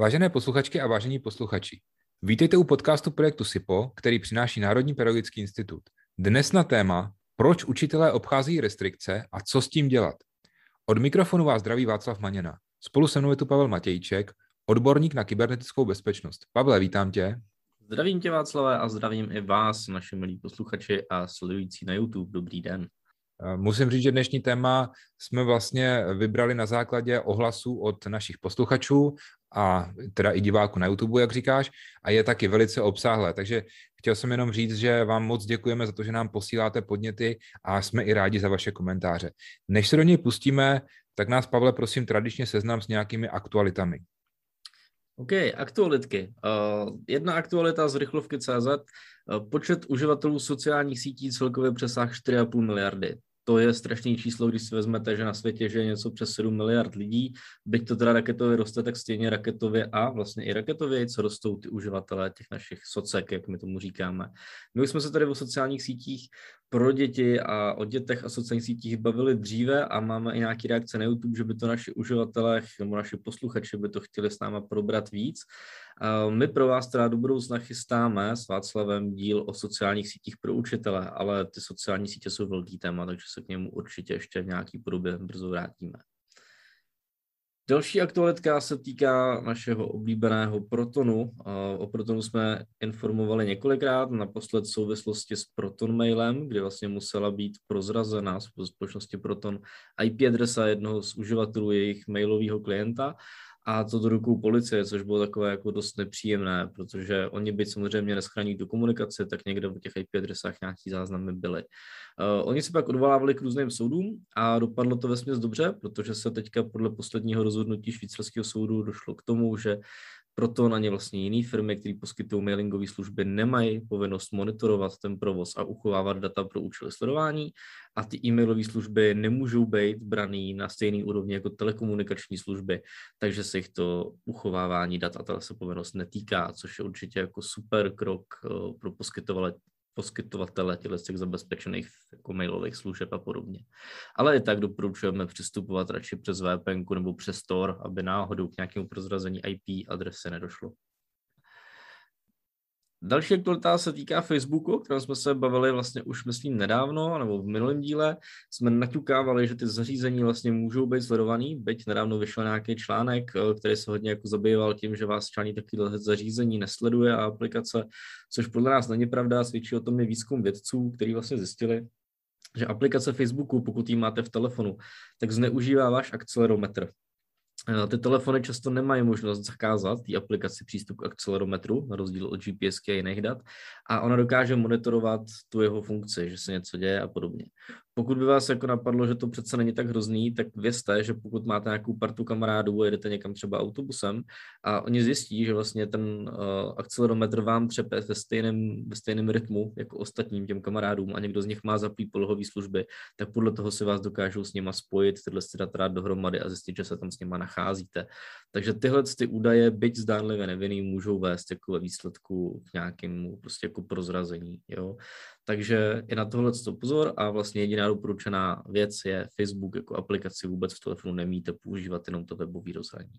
Vážené posluchačky a vážení posluchači, vítejte u podcastu projektu SIPO, který přináší Národní pedagogický institut. Dnes na téma Proč učitelé obchází restrikce a co s tím dělat? Od mikrofonu vás zdraví Václav Maněna. Spolu se mnou je tu Pavel Matějček, odborník na kybernetickou bezpečnost. Pavle, vítám tě. Zdravím tě Václavé a zdravím i vás, naši milí posluchači a sledující na YouTube. Dobrý den. Eh, musím říct, že dnešní téma jsme vlastně vybrali na základě ohlasů od našich posluchačů a teda i diváků na YouTube, jak říkáš, a je taky velice obsáhlé. Takže chtěl jsem jenom říct, že vám moc děkujeme za to, že nám posíláte podněty a jsme i rádi za vaše komentáře. Než se do něj pustíme, tak nás, Pavle, prosím, tradičně seznám s nějakými aktualitami. OK, aktualitky. Uh, jedna aktualita z rychlovky CZ. Uh, eh, počet uživatelů sociálních sítí celkově přesáhl 4,5 miliardy to je strašný číslo, když si vezmete, že na světě že je něco přes 7 miliard lidí, byť to teda raketově roste, tak stejně raketově a vlastně i raketově, co rostou ty uživatelé těch našich socek, jak my tomu říkáme. My už jsme se tady o sociálních sítích pro děti a o dětech a sociálních sítích bavili dříve a máme i nějaké reakce na YouTube, že by to naši uživatelé nebo naši posluchači by to chtěli s náma probrat víc. My pro vás teda do budoucna chystáme s Václavem díl o sociálních sítích pro učitele, ale ty sociální sítě jsou velký téma, takže se k němu určitě ještě v nějaký podobě brzo vrátíme. Další aktualitka se týká našeho oblíbeného Protonu. O Protonu jsme informovali několikrát, naposled v souvislosti s Proton mailem, kde vlastně musela být prozrazena společnosti Proton IP adresa jednoho z uživatelů jejich mailového klienta a to do rukou policie, což bylo takové jako dost nepříjemné, protože oni by samozřejmě neschrání tu komunikaci, tak někde v těch IP adresách nějaký záznamy byly. Uh, oni se pak odvolávali k různým soudům a dopadlo to vesměs dobře, protože se teďka podle posledního rozhodnutí švýcarského soudu došlo k tomu, že proto na ně vlastně jiné firmy, které poskytují mailingové služby, nemají povinnost monitorovat ten provoz a uchovávat data pro účely sledování a ty e-mailové služby nemůžou být braný na stejný úrovni jako telekomunikační služby, takže se jich to uchovávání dat a ta se povinnost netýká, což je určitě jako super krok eh, pro poskytovatele těch zabezpečených jako mailových služeb a podobně. Ale i tak doporučujeme přistupovat radši přes VPN nebo přes Tor, aby náhodou k nějakému prozrazení IP adresy nedošlo. Další aktualita se týká Facebooku, o kterém jsme se bavili vlastně už, myslím, nedávno, nebo v minulém díle. Jsme naťukávali, že ty zařízení vlastně můžou být sledovaný, byť nedávno vyšel nějaký článek, eh, který se hodně jako zabýval tím, že vás čání takový zařízení nesleduje a aplikace, což podle nás není pravda, svědčí o tom je výzkum vědců, který vlastně zjistili, že aplikace Facebooku, pokud ji máte v telefonu, tak zneužívá váš akcelerometr. Eh, ty telefony často nemají možnost zakázat té aplikaci přístup k akcelerometru, na rozdíl od GPS a jiných dat, a ona dokáže monitorovat tu jeho funkci, že se něco děje a podobně. Pokud by vás jako napadlo, že to přece není tak hrozný, tak vězte, že pokud máte nějakou partu kamarádů a jedete někam třeba autobusem a oni zjistí, že vlastně ten uh, akcelerometr vám třepe ve stejném, ve stejném rytmu jako ostatním těm kamarádům a někdo z nich má zaplý polohové služby, tak podle toho si vás dokážou s nima spojit, tyhle si data dohromady a zjistit, že se tam s nima nacházíte. Takže tyhle ty údaje, byť zdánlivě nevinný, můžou vést jako ve výsledku k nějakému prostě jako prozrazení. Jo? Takže i na tohle to pozor a vlastně jediná doporučená věc je Facebook jako aplikaci vůbec v telefonu nemíte používat jenom to webové rozhraní.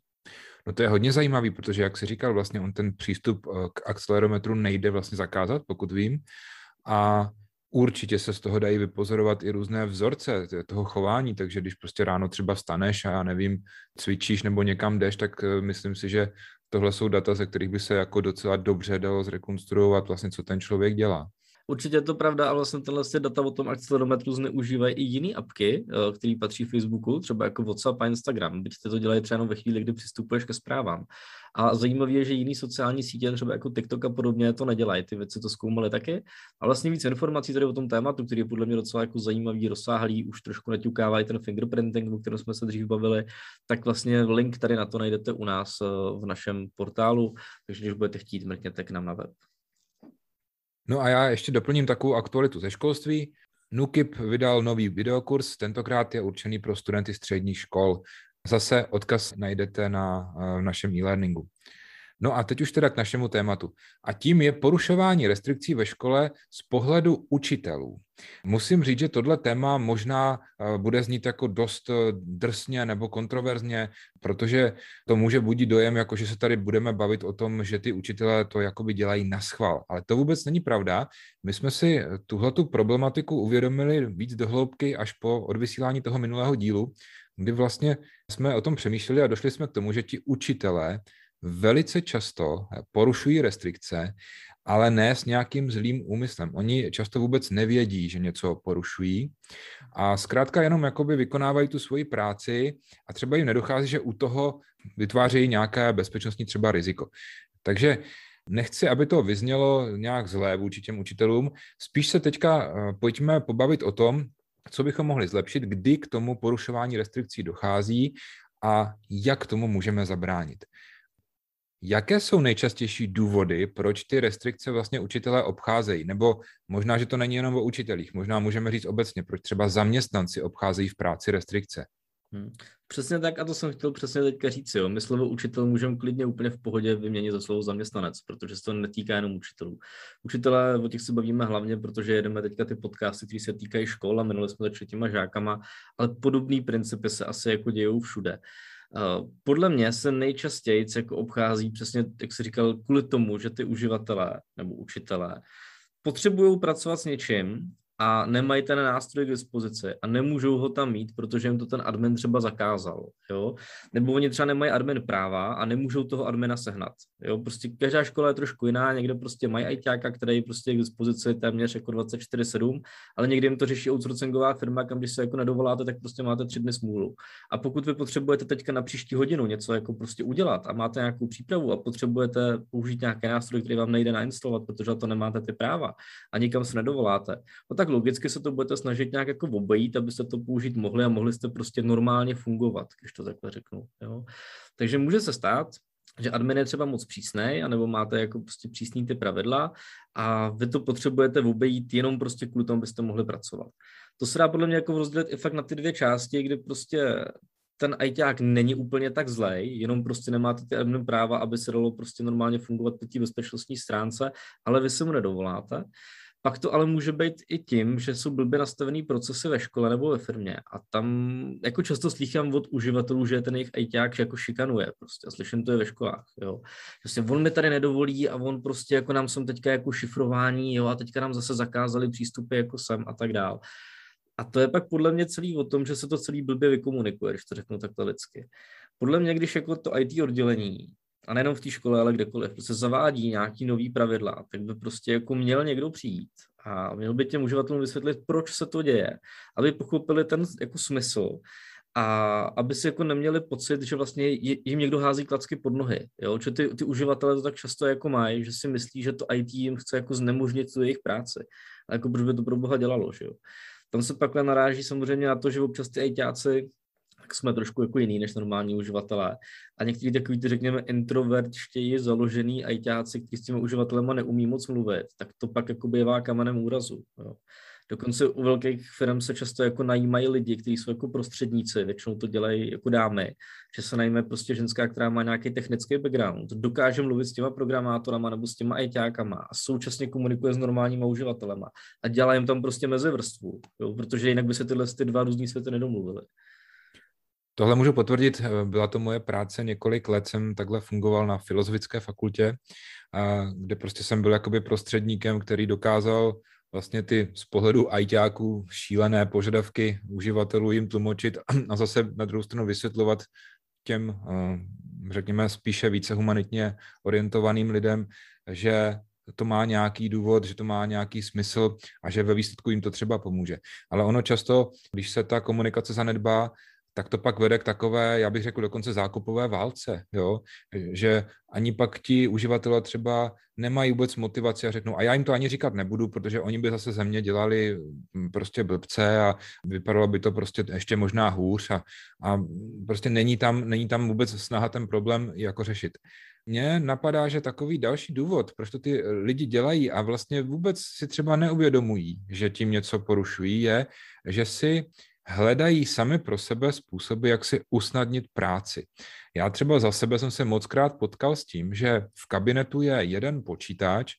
No to je hodně zajímavý, protože jak si říkal, vlastně on ten přístup eh, k akcelerometru nejde vlastně zakázat, pokud vím. A určitě se z toho dají vypozorovat i různé vzorce toho chování, takže když prostě ráno třeba staneš a já nevím, cvičíš nebo někam jdeš, tak eh, myslím si, že tohle jsou data, ze kterých by se jako docela dobře dalo zrekonstruovat vlastně, co ten člověk dělá. Určitě je to pravda ale vlastně tenhle data o tom akcelerometru zneužívají i jiné apky, eh, které patří Facebooku, třeba jako WhatsApp a Instagram, byť ty to dělají třeba jenom ve chvíli, kdy přistupuješ ke zprávám. A zajímavé je, že jiné sociální sítě, třeba jako TikTok a podobně, to nedělají. Ty věci to zkoumaly taky. A vlastně víc informací tady o tom tématu, který je podle mě docela jako zajímavý, rozsáhlý, už trošku naťukávají ten fingerprinting, o kterém jsme se dřív bavili, tak vlastně link tady na to najdete u nás eh, v našem portálu, takže když budete chtít, mrkněte k nám na web. No a já ještě doplním takovou aktualitu ze školství. NUKIP vydal nový videokurs, tentokrát je určený pro studenty středních škol. Zase odkaz najdete na eh, našem e-learningu. No a teď už teda k našemu tématu. A tím je porušování restrikcí ve škole z pohledu učitelů. Musím říct, že tohle téma možná eh, bude znít jako dost eh, drsně nebo kontroverzně, protože to může budit dojem, jako že se tady budeme bavit o tom, že ty učitelé to jakoby dělají na schvál. Ale to vůbec není pravda. My jsme si eh, tuhle problematiku uvědomili víc dohloubky až po odvysílání toho minulého dílu, kdy vlastně jsme o tom přemýšleli a došli jsme k tomu, že ti učitelé velice často porušují restrikce, ale ne s nějakým zlým úmyslem. Oni často vůbec nevědí, že něco porušují a zkrátka jenom jakoby vykonávají tu svoji práci a třeba jim nedochází, že u toho vytvářejí nějaké bezpečnostní třeba riziko. Takže Nechci, aby to vyznělo nějak zlé vůči těm učitelům. Spíš se teďka eh, pojďme pobavit o tom, co bychom mohli zlepšit, kdy k tomu porušování restrikcí dochází a jak tomu můžeme zabránit. Jaké jsou nejčastější důvody, proč ty restrikce vlastně učitelé obcházejí? Nebo možná, že to není jenom o učitelích, možná můžeme říct obecně, proč třeba zaměstnanci obcházejí v práci restrikce? Hmm. Přesně tak a to jsem chtěl přesně teďka říct. Jo. My slovo učitel můžeme klidně úplně v pohodě vyměnit za slovo zaměstnanec, protože se to netýká jenom učitelů. Učitelé, o těch se bavíme hlavně, protože jedeme teďka ty podcasty, které se týkají škol a minule jsme začali těma žákama, ale podobný principy se asi jako dějou všude. Eh, podle mě se nejčastěji jako obchází přesně, jak jsi říkal, kvůli tomu, že ty uživatelé nebo učitelé potřebují pracovat s něčím, a nemají ten nástroj k dispozici a nemůžou ho tam mít, protože jim to ten admin třeba zakázal, jo? Nebo oni třeba nemají admin práva a nemůžou toho admina sehnat, jo? Prostě každá škola je trošku jiná, někde prostě mají ITáka, který prostě je k dispozici téměř jako 24-7, ale někdy jim to řeší outsourcingová firma, kam když se jako nedovoláte, tak prostě máte tři dny smůlu. A pokud vy potřebujete teďka na příští hodinu něco jako prostě udělat a máte nějakou přípravu a potřebujete použít nějaké nástroje, které vám nejde nainstalovat, protože to nemáte ty práva a nikam se nedovoláte, no tak tak logicky se to budete snažit nějak jako obejít, abyste to použít mohli a mohli jste prostě normálně fungovat, když to takhle řeknu. Jo? Takže může se stát, že admin je třeba moc přísný, anebo máte jako prostě přísný ty pravidla a vy to potřebujete obejít jenom prostě kvůli tomu, abyste mohli pracovat. To se dá podle mě jako rozdělit i fakt na ty dvě části, kdy prostě ten ITák není úplně tak zlej, jenom prostě nemáte ty admin práva, aby se dalo prostě normálně fungovat po té bezpečnostní stránce, ale vy se mu nedovoláte. Pak to ale může být i tím, že jsou blbě nastavený procesy ve škole nebo ve firmě a tam jako často slychám od uživatelů, že ten jejich ajťák jako šikanuje prostě a slyším to je ve školách, jo. Prostě on mi tady nedovolí a on prostě jako nám jsem teďka jako šifrování, jo, a teďka nám zase zakázali přístupy jako sem a tak dál. A to je pak podle mě celý o tom, že se to celý blbě vykomunikuje, když to řeknu takhle lidsky. Podle mě, když jako to IT oddělení a nejenom v té škole, ale kdekoliv, se prostě zavádí nějaký nový pravidla. tak by prostě jako měl někdo přijít a měl by těm uživatelům vysvětlit, proč se to děje, aby pochopili ten jako smysl a aby si jako neměli pocit, že vlastně jim někdo hází klacky pod nohy, jo? že ty, ty uživatelé to tak často jako mají, že si myslí, že to IT jim chce jako znemožnit tu jejich práci, a jako proč by to pro boha dělalo, že jo. Tam se pak naráží samozřejmě na to, že občas ty ITáci tak jsme trošku jako jiný než normální uživatelé. A někteří takový, ty řekněme, introvertštěji založený ajťáci, kteří s těmi uživatelema neumí moc mluvit, tak to pak jako bývá kamenem úrazu. Jo. Dokonce u velkých firm se často jako najímají lidi, kteří jsou jako prostředníci, většinou to dělají jako dámy, že se najme prostě ženská, která má nějaký technický background, dokáže mluvit s těma programátorama nebo s těma ITákama a současně komunikuje s normálníma uživatelema a dělá jim tam prostě mezivrstvu, jo, protože jinak by se tyhle ty dva různý světy nedomluvily. Tohle můžu potvrdit, eh, byla to moje práce, několik let jsem takhle fungoval na filozofické fakultě, kde prostě jsem byl jakoby prostředníkem, který dokázal vlastně ty z pohledu ajťáků šílené požadavky uživatelů jim tlumočit a zase na druhou stranu vysvětlovat těm, eh, řekněme, spíše více humanitně orientovaným lidem, že to má nějaký důvod, že to má nějaký smysl a že ve výsledku jim to třeba pomůže. Ale ono často, když se ta komunikace zanedbá, tak to pak vede k takové, já bych řekl dokonce zákupové válce, jo? že ani pak ti uživatelé třeba nemají vůbec motivaci a řeknou, a já jim to ani říkat nebudu, protože oni by zase ze mě dělali mm, prostě blbce a vypadalo by to prostě ještě možná hůř a, a prostě není tam, není tam vůbec snaha ten problém jako řešit. Mně napadá, že takový další důvod, proč to ty lidi dělají a vlastně vůbec si třeba neuvědomují, že tím něco porušují, je, že si hledají sami pro sebe způsoby, jak si usnadnit práci. Já třeba za sebe jsem se mockrát potkal s tím, že v kabinetu je jeden počítač,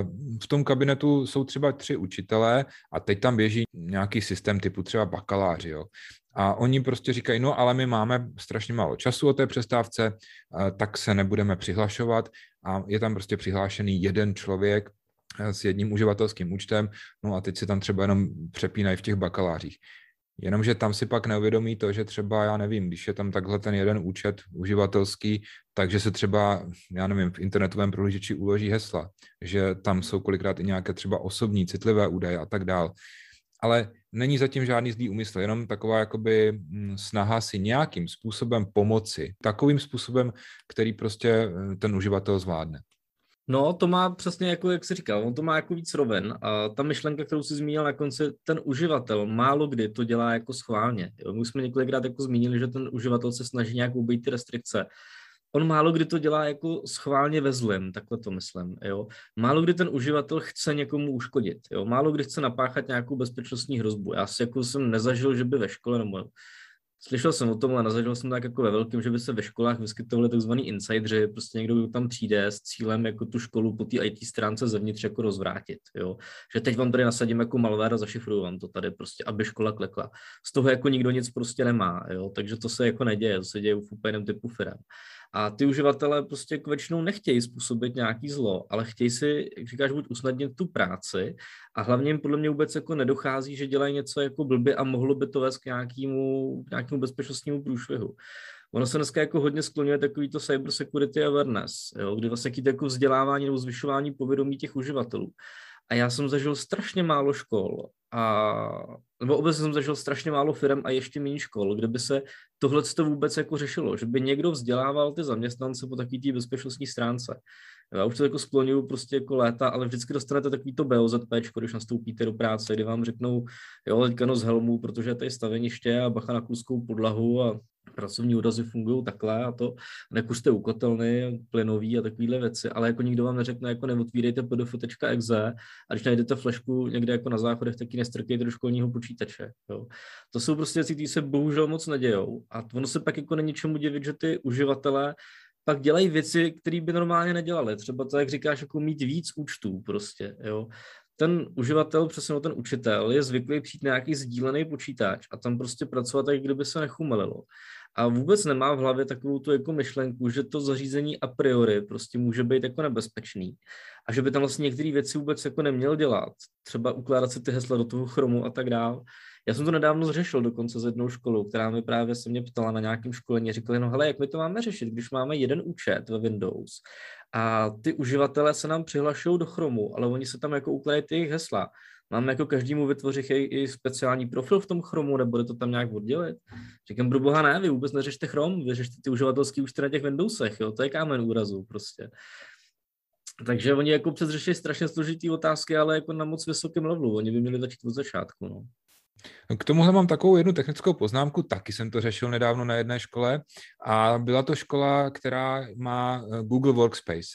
eh, v tom kabinetu jsou třeba tři učitelé a teď tam běží nějaký systém typu třeba bakaláři. Jo. A oni prostě říkají, no ale my máme strašně málo času o té přestávce, eh, tak se nebudeme přihlašovat a je tam prostě přihlášený jeden člověk eh, s jedním uživatelským účtem, no a teď se tam třeba jenom přepínají v těch bakalářích. Jenomže tam si pak neuvědomí to, že třeba, já nevím, když je tam takhle ten jeden účet uživatelský, takže se třeba, já nevím, v internetovém prohlížeči uloží hesla, že tam jsou kolikrát i nějaké třeba osobní, citlivé údaje a tak dál. Ale není zatím žádný zlý úmysl, jenom taková jakoby mm, snaha si nějakým způsobem pomoci, takovým způsobem, který prostě eh, ten uživatel zvládne. No, to má přesně jako, jak se říkal, on to má jako víc roven a ta myšlenka, kterou si zmínil na konci, ten uživatel málo kdy to dělá jako schválně. Jo? My jsme několikrát jako zmínili, že ten uživatel se snaží nějak obejít ty restrikce. On málo kdy to dělá jako schválně ve zlem, takhle to myslím. Jo? Málo kdy ten uživatel chce někomu uškodit. Jo? Málo kdy chce napáchat nějakou bezpečnostní hrozbu. Já si jako jsem nezažil, že by ve škole nebo Slyšel jsem o tom ale nazažil jsem to tak jako ve velkém, že by se ve školách vyskytovali tzv. insideři, prostě někdo, kdo tam přijde s cílem jako tu školu po té IT stránce zevnitř jako rozvrátit, jo. Že teď vám tady nasadím jako malware a zašifruju vám to tady prostě, aby škola klekla. Z toho jako nikdo nic prostě nemá, jo, takže to se jako neděje, to se děje v úplně typu firm. A ty uživatelé prostě jako většinou nechtějí způsobit nějaký zlo, ale chtějí si, jak říkáš, buď usnadnit tu práci a hlavně jim podle mě vůbec jako nedochází, že dělají něco jako blbě a mohlo by to vést k nějakému, k nějakému bezpečnostnímu průšvihu. Ono se dneska jako hodně takový to cyber security awareness, jo, kdy vlastně jako vzdělávání nebo zvyšování povědomí těch uživatelů. A já jsem zažil strašně málo škol, a, nebo obecně jsem zažil strašně málo firm a ještě méně škol, kde by se tohle to vůbec jako řešilo, že by někdo vzdělával ty zaměstnance po takové té bezpečnostní stránce. Já už to jako skloňuju prostě jako léta, ale vždycky dostanete takový to BOZP, když nastoupíte do práce, kdy vám řeknou, jo, teďka no z helmu, protože to je staveniště a bacha na kluskou podlahu a pracovní úrazy fungují takhle a to nekuste u kotelny, plynový a takovéhle věci, ale jako nikdo vám neřekne, jako neotvírejte pdf.exe a když najdete flešku někde jako na záchodech, tak ji nestrkejte do školního počítače. Jo. To jsou prostě věci, které se bohužel moc nedějou a ono se pak jako není čemu divit, že ty uživatelé pak dělají věci, které by normálně nedělali. Třeba to, jak říkáš, jako mít víc účtů prostě, jo ten uživatel, přesně ten učitel, je zvyklý přijít na nějaký sdílený počítač a tam prostě pracovat, jak kdyby se nechumelilo. A vůbec nemá v hlavě takovou tu jako myšlenku, že to zařízení a priori prostě může být jako nebezpečný a že by tam vlastně některé věci vůbec jako neměl dělat. Třeba ukládat si ty hesla do toho chromu a tak dále. Já jsem to nedávno zřešil dokonce s jednou školou, která mi právě se mě ptala na nějakém školení. Říkali, no hele, jak my to máme řešit, když máme jeden účet ve Windows a ty uživatelé se nám přihlašují do Chromu, ale oni se tam jako ukládají ty jejich hesla. Máme jako každému vytvořit i, i speciální profil v tom Chromu, nebo to tam nějak oddělit? Říkám, pro boha ne, vy vůbec neřešte Chrom, vy řešte ty uživatelské účty na těch Windowsech, jo? to je kámen úrazu prostě. Takže oni jako přes strašně složitý otázky, ale jako na moc vysokém levelu. Oni by měli začít od začátku. No. K tomuhle mám takovou jednu technickou poznámku, taky jsem to řešil nedávno na jedné škole a byla to škola, která má eh, Google Workspace.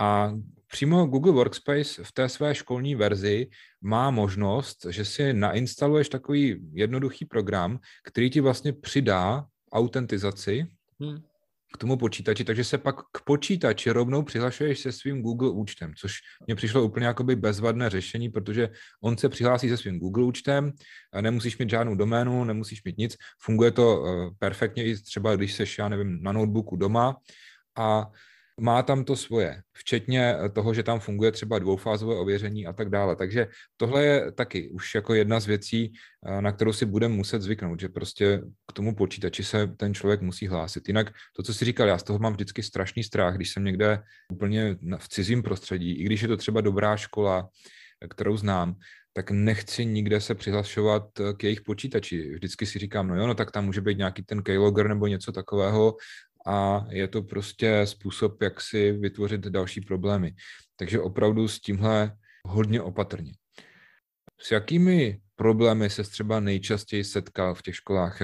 A přímo Google Workspace v té své školní verzi má možnost, že si nainstaluješ takový jednoduchý program, který ti vlastně přidá autentizaci hmm k tomu počítači, takže se pak k počítači rovnou přihlašuješ se svým Google účtem, což mě přišlo úplně jakoby bezvadné řešení, protože on se přihlásí se svým Google účtem, a nemusíš mít žádnou doménu, nemusíš mít nic, funguje to eh, perfektně i třeba, když seš, já nevím, na notebooku doma a má tam to svoje, včetně eh, toho, že tam funguje třeba dvoufázové ověření a tak dále. Takže tohle je taky už jako jedna z věcí, eh, na kterou si budeme muset zvyknout, že prostě k tomu počítači se ten člověk musí hlásit. Jinak to, co jsi říkal, já z toho mám vždycky strašný strach, když jsem někde úplně v cizím prostředí, i když je to třeba dobrá škola, eh, kterou znám, tak nechci nikde se přihlašovat k jejich počítači. Vždycky si říkám, no jo, no tak tam může být nějaký ten keylogger nebo něco takového, a je to prostě způsob, jak si vytvořit další problémy. Takže opravdu s tímhle hodně opatrně. S jakými problémy se třeba nejčastěji setkal v těch školách?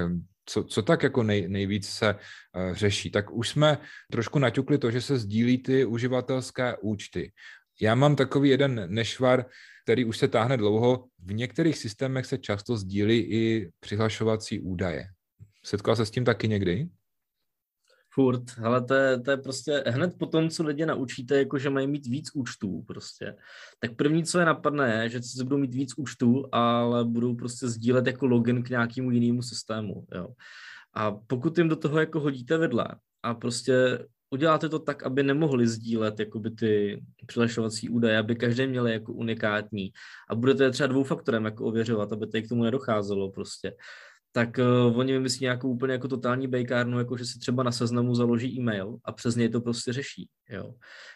Co, co tak jako nej, nejvíc se uh, řeší? Tak už jsme trošku naťukli to, že se sdílí ty uživatelské účty. Já mám takový jeden nešvar, který už se táhne dlouho. V některých systémech se často sdílí i přihlašovací údaje. Setkal se s tím taky někdy? Furt, ale to je, to je prostě hned po tom, co lidi naučíte, jako že mají mít víc účtů prostě, tak první, co je napadne, je, že se budou mít víc účtů, ale budou prostě sdílet jako login k nějakému jinému systému, jo. A pokud jim do toho jako hodíte vedle a prostě uděláte to tak, aby nemohli sdílet jakoby ty přilešovací údaje, aby každý měl jako unikátní a budete je třeba dvoufaktorem jako ověřovat, aby to k tomu nedocházelo prostě, tak uh, oni vymyslí nějakou úplně jako totální bejkárnu, jako že si třeba na seznamu založí e-mail a přes něj to prostě řeší. Jo.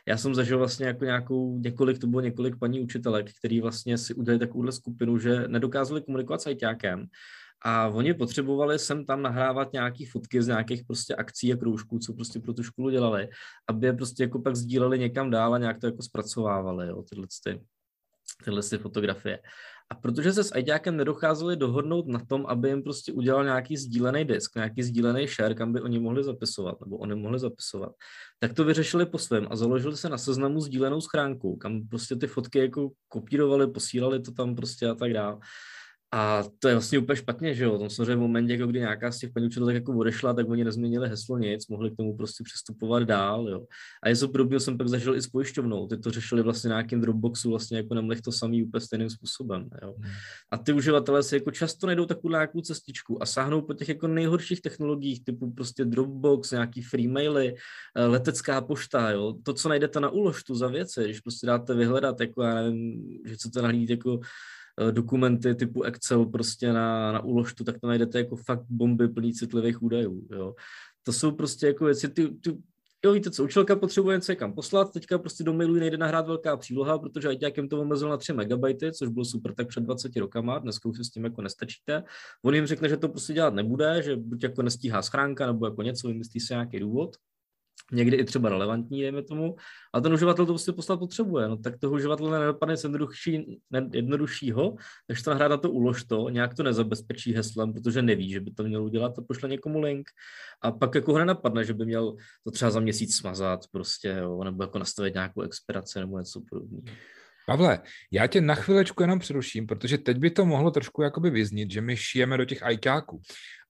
Já jsem zažil vlastně jako nějakou, několik, to bylo několik paní učitelek, který vlastně si udělali takovouhle skupinu, že nedokázali komunikovat s ajťákem, a oni potřebovali sem tam nahrávat nějaký fotky z nějakých prostě akcí a kroužků, co prostě pro tu školu dělali, aby je prostě jako pak sdíleli někam dál a nějak to jako zpracovávali, jo, tyhle, ty, tyhle ty fotografie. A protože se s ITákem nedocházeli dohodnout na tom, aby jim prostě udělal nějaký sdílený disk, nějaký sdílený share, kam by oni mohli zapisovat, nebo oni mohli zapisovat, tak to vyřešili po svém a založili se na seznamu sdílenou schránku, kam prostě ty fotky jako kopírovali, posílali to tam prostě a tak dále. A to je vlastně úplně špatně, že jo? Tam samozřejmě v momentě, jako kdy nějaká z těch paní tak jako odešla, tak oni nezměnili heslo nic, mohli k tomu prostě přestupovat dál, jo. A něco podobného jsem pak zažil i s pojišťovnou. Ty to řešili vlastně na Dropboxu, vlastně jako nemlech to samý úplně stejným způsobem, jo. Hmm. A ty uživatelé si jako často najdou takovou nějakou cestičku a sáhnou po těch jako nejhorších technologiích, typu prostě Dropbox, nějaký free maily, eh, letecká pošta, jo. To, co najdete na úložtu za věci, když prostě dáte vyhledat, jako já nevím, že chcete nahlídat, jako Eh, dokumenty typu Excel prostě na, na úložtu, tak tam najdete jako fakt bomby plný citlivých údajů. Jo. To jsou prostě jako věci, ty, ty, jo, víte co, učilka potřebuje něco kam poslat, teďka prostě do mailu nejde nahrát velká příloha, protože ať ajťákem to omezil na 3 MB, což bylo super tak před 20 rokama, dneska už se s tím jako nestačíte. On jim řekne, že to prostě dělat nebude, že buď jako nestíhá schránka, nebo jako něco, vymyslí se nějaký důvod, někdy i třeba relevantní, dejme tomu, a ten uživatel to prostě poslat potřebuje. No tak toho uživatele nedopadne z jednodušší, jednoduššího, než ta hra na to ulož to, nějak to nezabezpečí heslem, protože neví, že by to měl udělat a pošle někomu link. A pak jako hra napadne, že by měl to třeba za měsíc smazat prostě, jo, nebo jako nastavit nějakou expiraci nebo něco podobného. Pavle, já tě na chvilečku jenom přeruším, protože teď by to mohlo trošku jakoby vyznít, že my šijeme do těch ajťáků.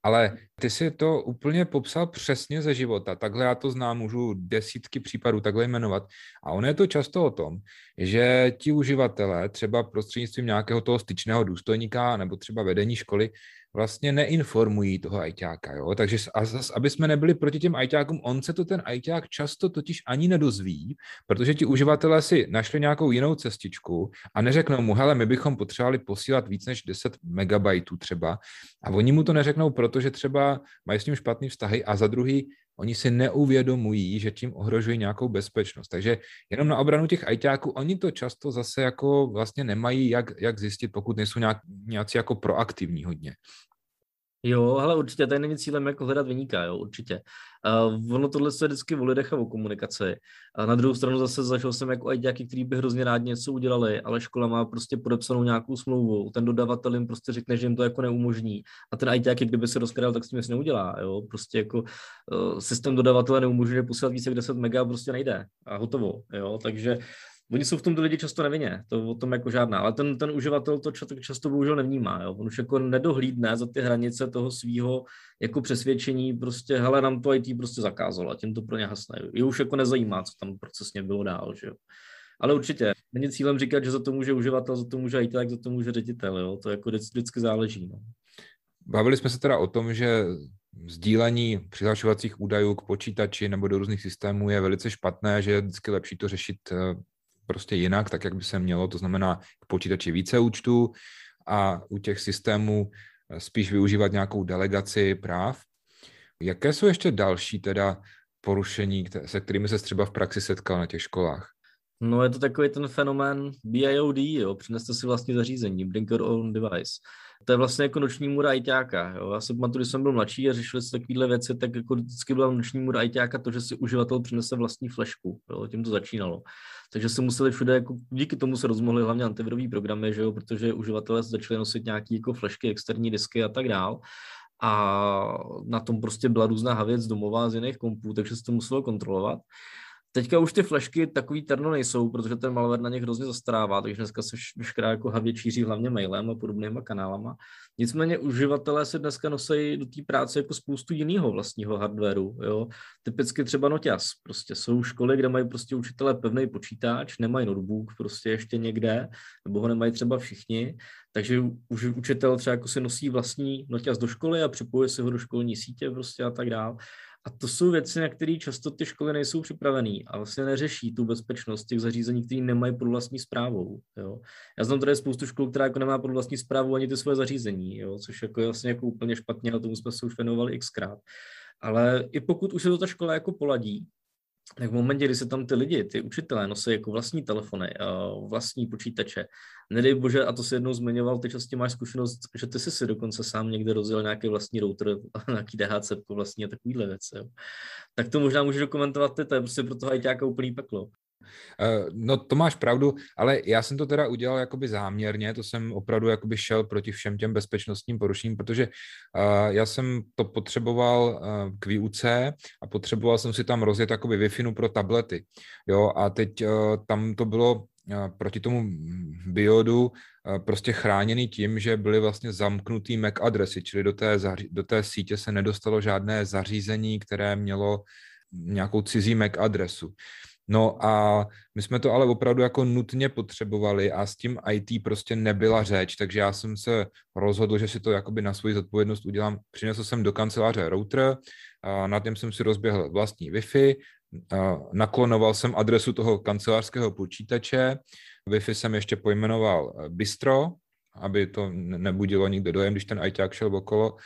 Ale ty si to úplně popsal přesně ze života. Takhle já to znám, můžu desítky případů takhle jmenovat. A ono je to často o tom, že ti uživatelé třeba prostřednictvím nějakého toho styčného důstojníka nebo třeba vedení školy vlastně neinformují toho ajťáka, jo? Takže a zas, aby jsme nebyli proti těm ajťákům, on se to ten ajťák často totiž ani nedozví, protože ti uživatelé si našli nějakou jinou cestičku a neřeknou mu, hele, my bychom potřebovali posílat víc než 10 megabajtů třeba a oni mu to neřeknou, protože třeba mají s ním špatný vztahy a za druhý Oni si neuvědomují, že tím ohrožují nějakou bezpečnost. Takže jenom na obranu těch ajťáků, oni to často zase jako vlastně nemají jak, jak zjistit, pokud nejsou nějak, nějací jako proaktivní hodně. Jo, ale určitě, tady není cílem jako hledat vyníka, jo, určitě. Uh, ono tohle se vždycky o lidech a o komunikaci. A na druhou stranu zase zašel jsem jako ajťáky, který by hrozně rád něco udělali, ale škola má prostě podepsanou nějakou smlouvu. Ten dodavatel jim prostě řekne, že jim to jako neumožní. A ten ajťák, kdyby se rozkradal, tak s tím nic neudělá. Jo? Prostě jako uh, systém dodavatele neumožňuje posílat více jak 10 mega, prostě nejde. A hotovo. Jo? Takže oni jsou v tom ty lidi často nevině, to o tom jako žádná, ale ten, ten uživatel to často, často bohužel nevnímá, jo? on už jako nedohlídne za ty hranice toho svého jako přesvědčení, prostě hele, nám to IT prostě zakázalo a tím to pro ně hasne, je už jako nezajímá, co tam procesně bylo dál, že jo. Ale určitě, není cílem říkat, že za to může uživatel, za to může IT, tak za to může ředitel, jo? to jako vždycky záleží. No. Bavili jsme se teda o tom, že sdílení přihlašovacích údajů k počítači nebo do různých systémů je velice špatné, že je vždycky lepší to řešit eh, prostě jinak, tak jak by se mělo, to znamená k počítači více účtů a u těch systémů eh, spíš využívat nějakou delegaci práv. Jaké jsou ještě další teda porušení, se kterými se třeba v praxi setkal na těch školách? No je to takový ten fenomén BIOD, jo, přineste si vlastní zařízení, bring your own device. To je vlastně jako noční můra ITáka. Jo. Já si pamatuju, když jsem byl mladší a řešili se takovéhle věci, tak jako vždycky byla noční můra ITáka to, že si uživatel přinese vlastní flešku. Jo. Tím to začínalo. Takže se museli všude, jako, díky tomu se rozmohly hlavně antivirové programy, že jo, protože uživatelé začali nosit nějaké jako flešky, externí disky a tak dál a na tom prostě byla různá havěc domová z jiných kompů, takže se to muselo kontrolovat. Teďka už ty flešky takový terno nejsou, protože ten malware na ně hrozně zastrává, takže dneska se všechno jako havě číří hlavně mailem a podobnýma kanálama. Nicméně uživatelé se dneska nosí do té práce jako spoustu jiného vlastního hardwareu. Jo? Typicky třeba noťas. Prostě jsou školy, kde mají prostě učitelé pevný počítač, nemají notebook prostě ještě někde, nebo ho nemají třeba všichni, takže už učitel třeba jako si nosí vlastní noťas do školy a připojuje si ho do školní sítě prostě a tak dále. A to jsou věci, na které často ty školy nejsou připravené a vlastně neřeší tu bezpečnost těch zařízení, které nemají pod vlastní zprávou. Jo. Já znám tady spoustu škol, která jako nemá pod vlastní zprávou ani ty svoje zařízení, jo, což jako je vlastně jako úplně špatně, a tomu jsme se už věnovali xkrát. Ale i pokud už se to ta škola jako poladí, tak v momentě, kdy se tam ty lidi, ty učitelé nosí jako vlastní telefony, eh, vlastní počítače, nedej bože, a to si jednou zmiňoval, ty často máš zkušenost, že ty jsi si dokonce sám někde rozjel nějaký vlastní router, nějaký DHC jako vlastní a takovýhle věc, Jo. Tak to možná můžeš dokumentovat ty, to je prostě pro toho ajťáka úplný peklo. Eh, no to máš pravdu, ale já jsem to teda udělal jakoby záměrně, to jsem opravdu jakoby šel proti všem těm bezpečnostním porušením, protože eh, já jsem to potřeboval eh, k výuce a potřeboval jsem si tam rozjet jakoby wi pro tablety, jo, a teď tam to bylo proti tomu biodu prostě chráněný tím, že byly vlastně zamknutý MAC adresy, čili do té, do té sítě se nedostalo žádné zařízení, které mělo nějakou cizí MAC adresu. No a my jsme to ale opravdu jako nutně potřebovali a s tím IT prostě nebyla řeč, takže já jsem se rozhodl, že si to jakoby na svoji zodpovědnost udělám. Přinesl jsem do kanceláře router, a na něm jsem si rozběhl vlastní Wi-Fi, naklonoval jsem adresu toho kancelářského počítače, Wi-Fi jsem ještě pojmenoval eh, Bistro, aby to nebudilo nikde dojem, když ten ITák šel okolo.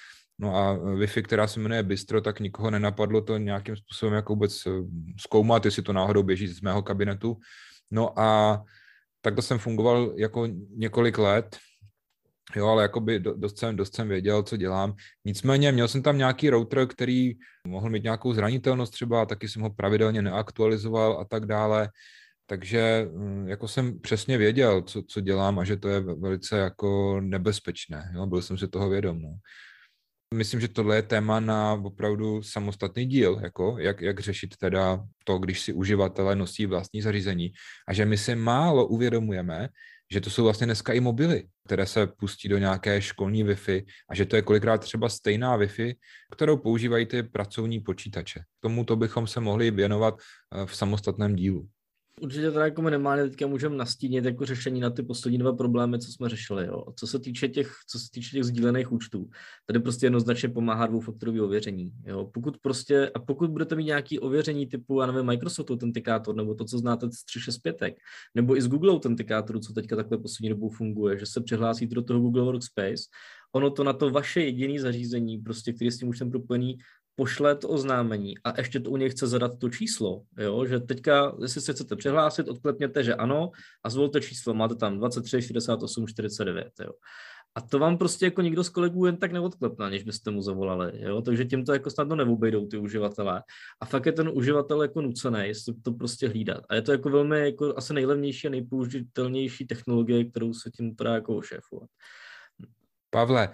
No a e, Wi-Fi, která se jmenuje Bistro, tak nikoho nenapadlo to nějakým způsobem jako vůbec e, zkoumat, jestli to náhodou běží z mého kabinetu. No a takhle jsem fungoval jako několik let, jo, ale jako by dost jsem, dost jsem věděl, co dělám. Nicméně měl jsem tam nějaký router, který mohl mít nějakou zranitelnost třeba, taky jsem ho pravidelně neaktualizoval a tak dále. Takže mm, jako jsem přesně věděl, co, co dělám a že to je velice jako nebezpečné. Jo? Byl jsem si toho vědom. No. Myslím, že tohle je téma na opravdu samostatný díl, jako jak, jak řešit teda to, když si uživatelé nosí vlastní zařízení a že my si málo uvědomujeme, že to jsou vlastně dneska i mobily, které se pustí do nějaké školní Wi-Fi a že to je kolikrát třeba stejná Wi-Fi, kterou používají ty pracovní počítače. Tomuto bychom se mohli věnovat eh, v samostatném dílu. Určitě teda jako minimálně teďka můžeme nastínit jako řešení na ty poslední dva problémy, co jsme řešili. Jo. Co se týče těch, co se týče těch sdílených účtů, tady prostě jednoznačně pomáhá dvoufaktorové ověření. Jo. Pokud prostě, a pokud budete mít nějaké ověření typu, já nevím, Microsoft autentikátor, nebo to, co znáte z 365, nebo i z Google autentikátoru, co teďka takhle poslední dobou funguje, že se přihlásíte do toho Google Workspace ono to na to vaše jediné zařízení, prostě, který je s tím účtem propojený, pošle to oznámení a ještě to u něj chce zadat to číslo, jo? že teďka, jestli se chcete přihlásit, odklepněte, že ano a zvolte číslo, máte tam 23, 68, 49, jo? A to vám prostě jako nikdo z kolegů jen tak neodklepne, než byste mu zavolali, jo? takže tím to jako snadno neobejdou ty uživatelé. A fakt je ten uživatel jako nucený, jestli to prostě hlídat. A je to jako velmi jako asi nejlevnější a nejpoužitelnější technologie, kterou se tím teda jako ošéfovat. Pavle, eh,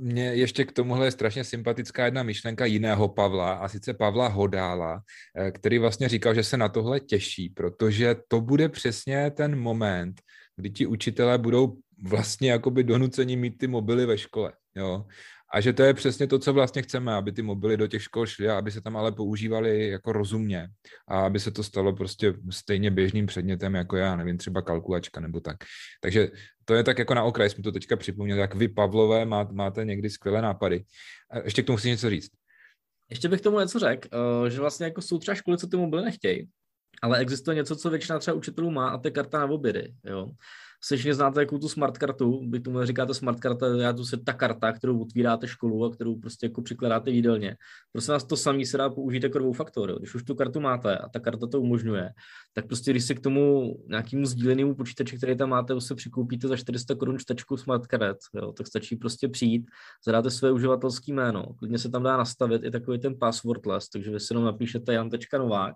mě ještě k tomuhle je strašně sympatická jedna myšlenka jiného Pavla, a sice Pavla Hodála, eh, který vlastně říkal, že se na tohle těší, protože to bude přesně ten moment, kdy ti učitelé budou vlastně jakoby donuceni mít ty mobily ve škole. Jo? A že to je přesně to, co vlastně chceme, aby ty mobily do těch škol šly a aby se tam ale používali jako rozumně a aby se to stalo prostě stejně běžným předmětem, jako já nevím, třeba kalkulačka nebo tak. Takže to je tak jako na okraj, jsme to teďka připomněli, jak vy, Pavlové, máte někdy skvělé nápady. A ještě k tomu musím něco říct. Ještě bych tomu něco řekl, eh, že vlastně jako jsou třeba školy, co ty mobily nechtějí, ale existuje něco, co většina třeba učitelů má a to je karta na obědy. Jo? seš znáte jako tu smart kartu, by tomu říkáte smart karta, já tu se ta karta, kterou otvíráte školu a kterou prostě jako přikladáte jídelně. Prostě nás to samý se dá použít jako dvou faktor. Jo. Když už tu kartu máte a ta karta to umožňuje, tak prostě když se k tomu nějakému sdílenému počítači, který tam máte, se přikoupíte za 400 korun čtečku smart karet, jo, tak stačí prostě přijít, zadáte své uživatelské jméno, klidně se tam dá nastavit i takový ten passwordless, takže vy si jenom napíšete jan.novák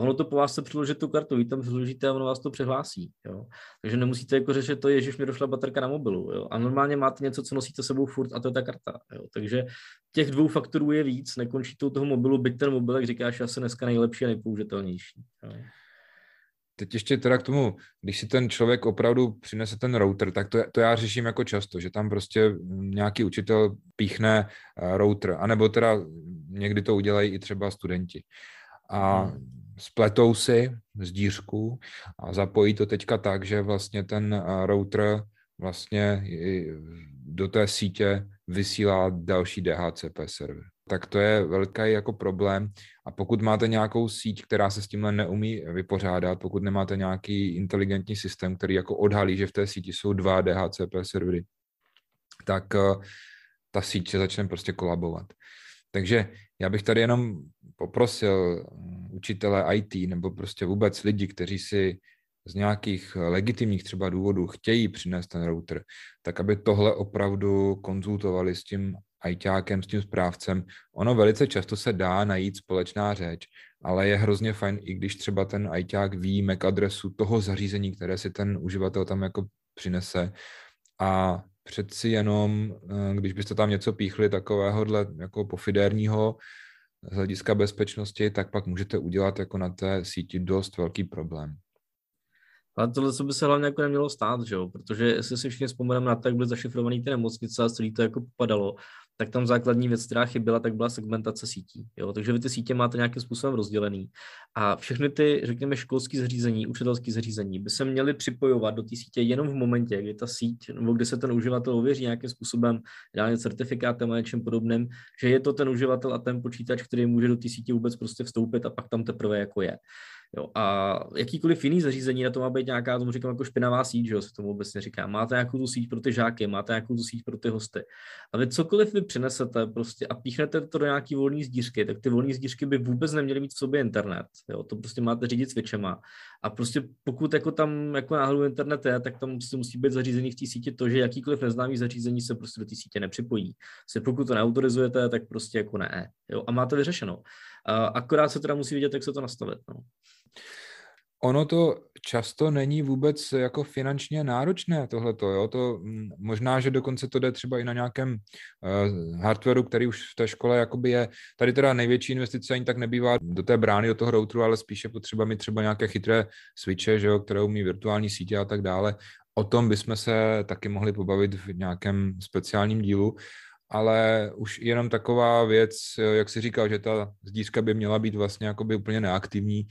ono to po vás se přiložit tu kartu, vy tam přiložíte a ono vás to přehlásí. Jo? Takže nemusíte jako řešit to, ježiš, mi došla baterka na mobilu. Jo? A normálně máte něco, co nosíte sebou furt a to je ta karta. Jo? Takže těch dvou faktorů je víc, nekončí to u toho mobilu, byť ten mobil, jak říkáš, asi dneska nejlepší a nejpoužitelnější. Jo? Teď ještě teda k tomu, když si ten člověk opravdu přinese ten router, tak to, to já řeším jako často, že tam prostě nějaký učitel píchne eh, router, anebo teda někdy to udělají i třeba studenti. A hmm spletou si z dířku a zapojí to teďka tak, že vlastně ten eh, router vlastně do té sítě vysílá další DHCP server. Tak to je velký jako problém a pokud máte nějakou síť, která se s tímhle neumí vypořádat, pokud nemáte nějaký inteligentní systém, který jako odhalí, že v té síti jsou dva DHCP servery, tak eh, ta síť se začne prostě kolabovat. Takže já bych tady jenom poprosil učitele IT nebo prostě vůbec lidi, kteří si z nějakých legitimních třeba důvodů chtějí přinést ten router, tak aby tohle opravdu konzultovali s tím ITákem, s tím správcem. Ono velice často se dá najít společná řeč, ale je hrozně fajn, i když třeba ten ITák ví MAC adresu toho zařízení, které si ten uživatel tam jako přinese. A přeci jenom, eh, když byste tam něco píchli takovéhohle jako pofidérního, z hlediska bezpečnosti, tak pak můžete udělat jako na té síti dost velký problém. Ale tohle co by se hlavně jako nemělo stát, že jo? protože jestli si všichni vzpomeneme na to, jak byly zašifrované ty nemocnice a celý to jako popadalo tak tam základní věc, která chyběla, tak byla segmentace sítí. Jo? Takže vy ty sítě máte nějakým způsobem rozdělený a všechny ty, řekněme, školské zařízení, učitelské zařízení by se měly připojovat do té sítě jenom v momentě, kdy ta síť, nebo kdy se ten uživatel ověří nějakým způsobem, reálně certifikátem a něčem podobným, že je to ten uživatel a ten počítač, který může do té sítě vůbec prostě vstoupit a pak tam teprve jako je. Jo, a jakýkoliv jiný zařízení, na to má být nějaká, tomu říkám jako špinavá síť, že jo, se tomu vůbec neříká. Máte nějakou tu síť pro ty žáky, máte nějakou tu síť pro ty hosty. A vy cokoliv vy přinesete, prostě a píchnete to do nějaký volné zdířky, tak ty volné zdířky by vůbec neměly mít v sobě internet. Jo, to prostě máte řídit switchema. A prostě pokud jako tam jako náhodou internet je, tak tam prostě musí být zařízený v té síti to, že jakýkoliv neznámý zařízení se prostě do té sítě nepřipojí. Se pokud to neautorizujete, tak prostě jako ne. Jo, a máte vyřešeno. A akorát se teda musí vidět, jak se to nastavit. No. Ono to často není vůbec jako finančně náročné tohleto, jo, to mm, možná, že dokonce to jde třeba i na nějakém uh, eh, hardwareu, který už v té škole jakoby je, tady teda největší investice ani tak nebývá do té brány, do toho routeru, ale spíše potřeba mít třeba nějaké chytré switche, že jo, které umí virtuální sítě a tak dále. O tom bychom se taky mohli pobavit v nějakém speciálním dílu ale už jenom taková věc, jak si říkal, že ta zdířka by měla být vlastně jakoby úplně neaktivní,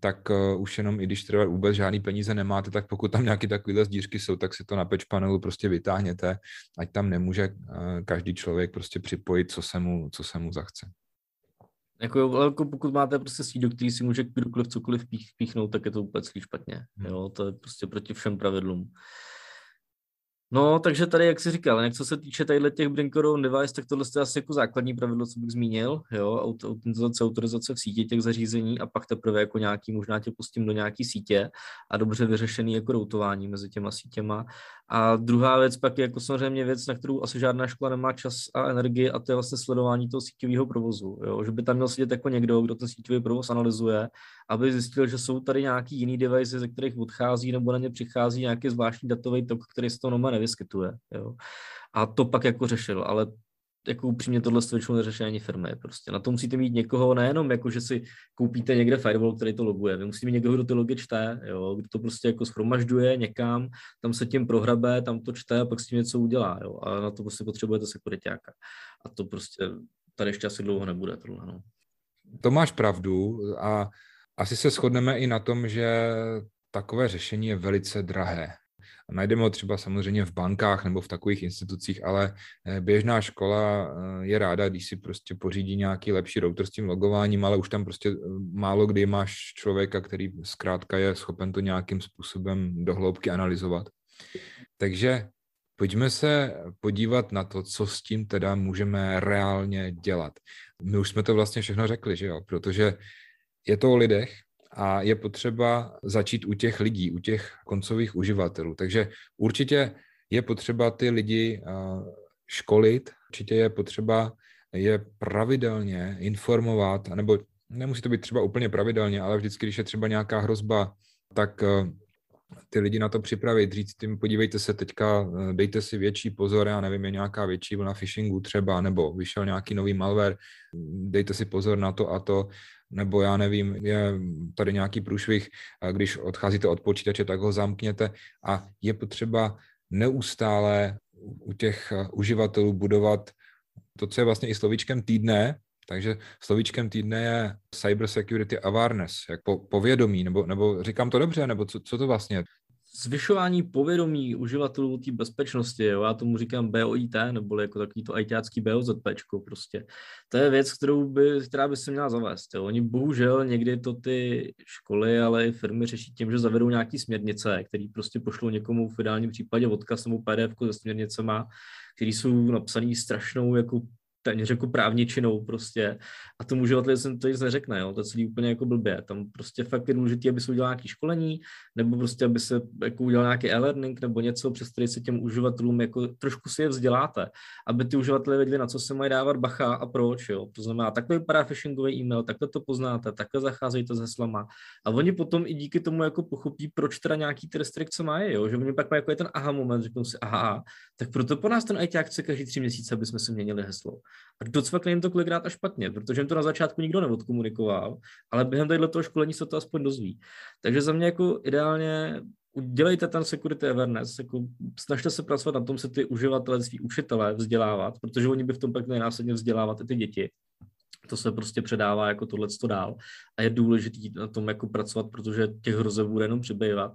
tak eh, už jenom i když třeba vůbec žádný peníze nemáte, tak pokud tam nějaké takovéhle zdířky jsou, tak si to na patch panelu prostě vytáhněte, ať tam nemůže eh, každý člověk prostě připojit, co se mu, co se mu zachce. Jako, jako pokud máte prostě síť, který si může kdokoliv cokoliv pích, píchnout, tak je to úplně špatně. Hmm. Jo? To je prostě proti všem pravidlům. No, takže tady, jak jsi říkal, jak co se týče tady těch Brinkerov device, tak tohle je asi jako základní pravidlo, co bych zmínil, jo, autentizace, autorizace v síti těch zařízení a pak teprve jako nějaký, možná tě pustím do nějaký sítě a dobře vyřešený jako routování mezi těma sítěma a druhá věc pak je jako samozřejmě věc, na kterou asi žádná škola nemá čas a energii a to je vlastně sledování toho síťového provozu. Jo? Že by tam měl sedět jako někdo, kdo ten síťový provoz analyzuje, aby zjistil, že jsou tady nějaký jiný device, ze kterých odchází nebo na ně přichází nějaký zvláštní datový tok, který se to noma nevyskytuje. Jo? A to pak jako řešil, ale jako upřímně tohle většinou neřeší ani firmy. Prostě na to musíte mít někoho, nejenom jako, že si koupíte někde firewall, který to loguje. Vy musíte mít někoho, kdo ty logy čte, jo? kdo to prostě jako schromažďuje někam, tam se tím prohrabe, tam to čte a pak s tím něco udělá. Jo? A na to prostě potřebujete sekuritáka. A to prostě tady ještě asi dlouho nebude. Tohle, no. To máš pravdu a asi se shodneme i na tom, že takové řešení je velice drahé. Najdeme ho třeba samozřejmě v bankách nebo v takových institucích, ale eh, běžná škola eh, je ráda, když si prostě pořídí nějaký lepší router s tím logováním, ale už tam prostě eh, málo kdy máš člověka, který zkrátka je schopen to nějakým způsobem dohloubky analyzovat. Takže Pojďme se podívat na to, co s tím teda můžeme reálně dělat. My už jsme to vlastně všechno řekli, že jo, protože je to o lidech, a je potřeba začít u těch lidí, u těch koncových uživatelů. Takže určitě je potřeba ty lidi školit, určitě je potřeba je pravidelně informovat, nebo nemusí to být třeba úplně pravidelně, ale vždycky, když je třeba nějaká hrozba, tak e, ty lidi na to připravit, říct jim, podívejte se teďka, e, dejte si větší pozor, já nevím, je nějaká větší vlna phishingu třeba, nebo vyšel nějaký nový malware, dejte si pozor na to a to, nebo já nevím, je tady nějaký průšvih, když odcházíte od počítače, tak ho zamkněte a je potřeba neustále u těch uživatelů budovat to, co je vlastně i slovíčkem týdne, takže slovíčkem týdne je cyber security awareness, jako povědomí, nebo, nebo říkám to dobře, nebo co, co to vlastně je? zvyšování povědomí uživatelů té bezpečnosti, jo, já tomu říkám BOIT, nebo jako takový to ITácký BOZP, prostě. To je věc, kterou by, která by se měla zavést. Jo. Oni bohužel někdy to ty školy, ale i firmy řeší tím, že zavedou nějaký směrnice, který prostě pošlou někomu v ideálním případě odkaz nebo PDF se směrnicema, který jsou napsaný strašnou jako téměř jako činou prostě a tomu uživateli jsem to nic neřekne, jo? to je celý úplně jako blbě. Tam prostě fakt je důležité, aby se udělal nějaké školení, nebo prostě, aby se jako udělal nějaký e-learning nebo něco, přes který se těm uživatelům jako trošku si je vzděláte, aby ty uživatelé věděli, na co se mají dávat bacha a proč. Jo? To znamená, takhle vypadá phishingový e-mail, takhle to poznáte, takhle zacházejte s slama. A oni potom i díky tomu jako pochopí, proč teda nějaký ty restrikce mají, jo? že oni pak mají jako je ten aha moment, řeknou si aha, tak proto po nás ten IT chce každý tři měsíce, aby jsme si měnili heslo. A docvakli jim to kolikrát až špatně, protože jim to na začátku nikdo neodkomunikoval, ale během tady toho školení se to aspoň dozví. Takže za mě jako ideálně udělejte ten security awareness, jako snažte se pracovat na tom, se ty uživatelé, svý učitelé vzdělávat, protože oni by v tom pak následně vzdělávat i ty děti to se prostě předává jako tohle to dál a je důležité na tom jako pracovat, protože těch hrozeb bude jenom přibývat.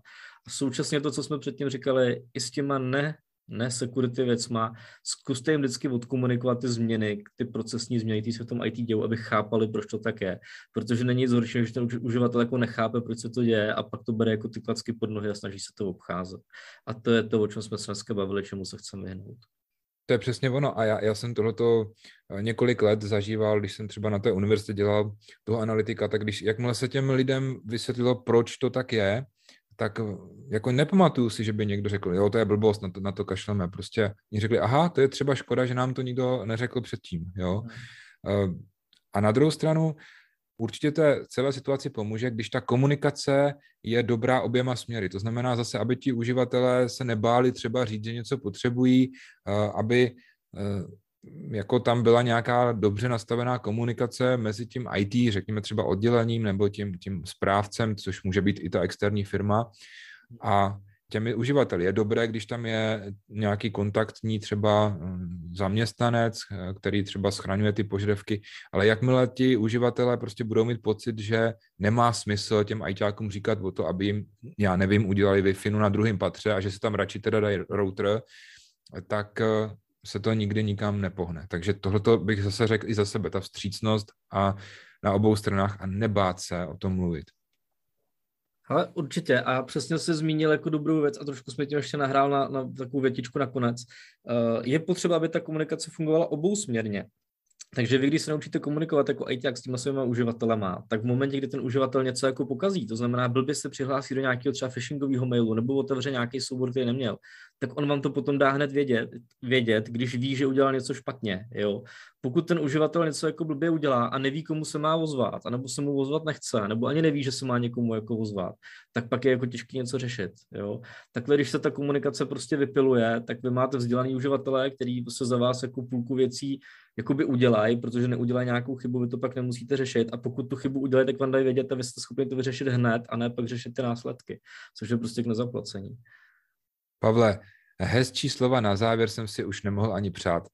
A současně to, co jsme předtím říkali, i s těma ne ne security věcma, zkuste jim vždycky odkomunikovat ty změny, ty procesní změny, které se v tom IT dějou, aby chápali, proč to tak je. Protože není nic horšího, že ten uživatel jako nechápe, proč se to děje a pak to bere jako ty klacky pod nohy a snaží se to obcházet. A to je to, o čem jsme se dneska bavili, čemu se chceme vyhnout. To je přesně ono. A já, já jsem tohleto eh, několik let zažíval, když jsem třeba na té univerzitě dělal toho analytika, tak když, jakmile se těm lidem vysvětlilo, proč to tak je, tak eh, jako nepamatuju si, že by někdo řekl, jo, to je blbost, na to, na to kašleme. Prostě mi řekli, aha, to je třeba škoda, že nám to nikdo neřekl předtím, jo. Hmm. Eh, a na druhou stranu, určitě té celé situaci pomůže, když ta komunikace je dobrá oběma směry. To znamená zase, aby ti uživatelé se nebáli třeba říct, že něco potřebují, eh, aby jako tam byla nějaká dobře nastavená komunikace mezi tím IT, řekněme třeba oddělením nebo tím, tím správcem, což může být i ta externí firma, a těmi uživateli. Je dobré, když tam je nějaký kontaktní třeba hm, zaměstnanec, eh, který třeba schraňuje ty požadavky, ale jakmile ti uživatelé prostě budou mít pocit, že nemá smysl těm ITákům říkat o to, aby jim, já nevím, udělali wi na druhém patře a že se tam radši teda dají router, tak eh, se to nikdy nikam nepohne. Takže tohle bych zase řekl i za sebe, ta vstřícnost a na obou stranách a nebát se o tom mluvit. Ale určitě a přesně se zmínil jako dobrou věc a trošku jsme tím ještě nahrál na, na takovou větičku nakonec. Eh, je potřeba, aby ta komunikace fungovala obousměrně. Takže vy, když se naučíte komunikovat jako jak s těma svýma uživatelema, tak v momentě, kdy ten uživatel něco jako pokazí, to znamená blbě se přihlásí do nějakého třeba phishingového mailu nebo otevře nějaký soubor, který neměl, tak on vám to potom dá hned vědět, vědět když ví, že udělal něco špatně. Jo? Pokud ten uživatel něco jako blbě udělá a neví, komu se má ozvat, anebo se mu ozvat nechce, nebo ani neví, že se má někomu jako ozvat, tak pak je jako těžké něco řešit. Jo? Takhle, když se ta komunikace prostě vypiluje, tak vy máte vzdělaný uživatele, který se za vás jako půlku věcí jakoby udělají, protože neudělají nějakou chybu, vy to pak nemusíte řešit. A pokud tu chybu udělají, tak vám dají vědět a vy jste schopni to vyřešit hned a ne pak řešit ty následky, což je prostě k nezaplacení. Pavle, hezčí slova na závěr jsem si už nemohl ani přát.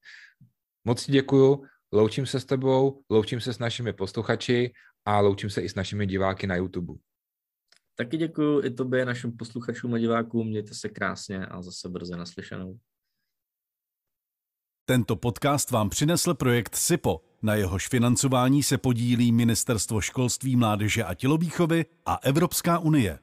Moc ti děkuju, loučím se s tebou, loučím se s našimi posluchači a loučím se i s našimi diváky na YouTube. Taky děkuji i tobě, našim posluchačům a divákům. Mějte se krásně a zase brzy naslyšenou. Tento podcast vám přinesl projekt SIPO. Na jehož financování se podílí Ministerstvo školství, mládeže a tělovýchovy a Evropská unie.